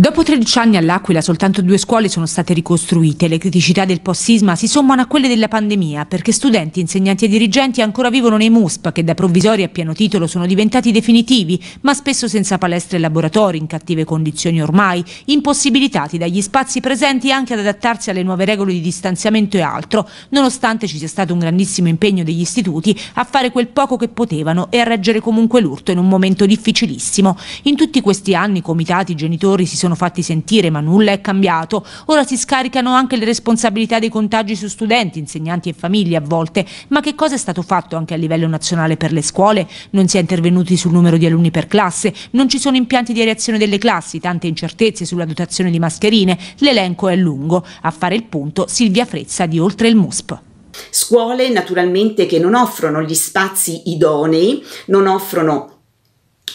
Dopo 13 anni all'Aquila soltanto due scuole sono state ricostruite. Le criticità del post-sisma si sommano a quelle della pandemia perché studenti, insegnanti e dirigenti ancora vivono nei MUSP che da provvisori a pieno titolo sono diventati definitivi, ma spesso senza palestre e laboratori, in cattive condizioni ormai, impossibilitati dagli spazi presenti anche ad adattarsi alle nuove regole di distanziamento e altro, nonostante ci sia stato un grandissimo impegno degli istituti a fare quel poco che potevano e a reggere comunque l'urto in un momento difficilissimo. In tutti questi anni comitati, genitori si sono sono fatti sentire ma nulla è cambiato, ora si scaricano anche le responsabilità dei contagi su studenti, insegnanti e famiglie a volte, ma che cosa è stato fatto anche a livello nazionale per le scuole? Non si è intervenuti sul numero di alunni per classe, non ci sono impianti di reazione delle classi, tante incertezze sulla dotazione di mascherine, l'elenco è lungo. A fare il punto Silvia Frezza di Oltre il MUSP. Scuole naturalmente che non offrono gli spazi idonei, non offrono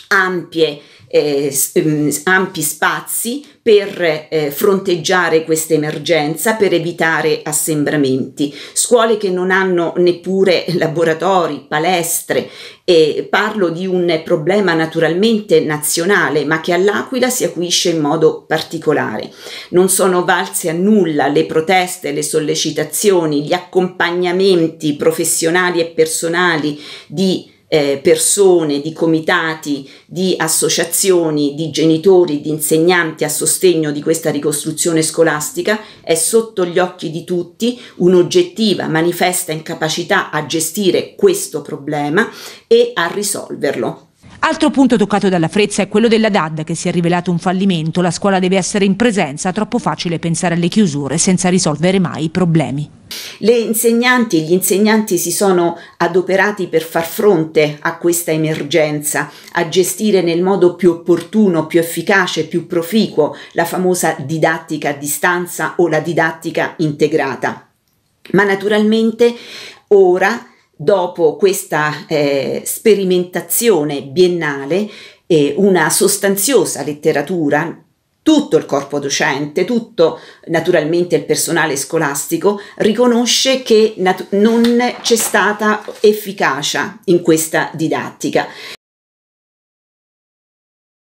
ampie eh, mm, ampi spazi per eh, fronteggiare questa emergenza, per evitare assembramenti. Scuole che non hanno neppure laboratori, palestre. E parlo di un problema naturalmente nazionale, ma che all'Aquila si acuisce in modo particolare. Non sono valse a nulla le proteste, le sollecitazioni, gli accompagnamenti professionali e personali di eh, persone, di comitati, di associazioni, di genitori, di insegnanti a sostegno di questa ricostruzione scolastica è sotto gli occhi di tutti un'oggettiva, manifesta incapacità a gestire questo problema e a risolverlo. Altro punto toccato dalla frezza è quello della DAD che si è rivelato un fallimento. La scuola deve essere in presenza, troppo facile pensare alle chiusure senza risolvere mai i problemi. Le insegnanti e gli insegnanti si sono adoperati per far fronte a questa emergenza, a gestire nel modo più opportuno, più efficace, più proficuo la famosa didattica a distanza o la didattica integrata. Ma naturalmente ora Dopo questa eh, sperimentazione biennale, eh, una sostanziosa letteratura tutto il corpo docente, tutto naturalmente il personale scolastico riconosce che nat- non c'è stata efficacia in questa didattica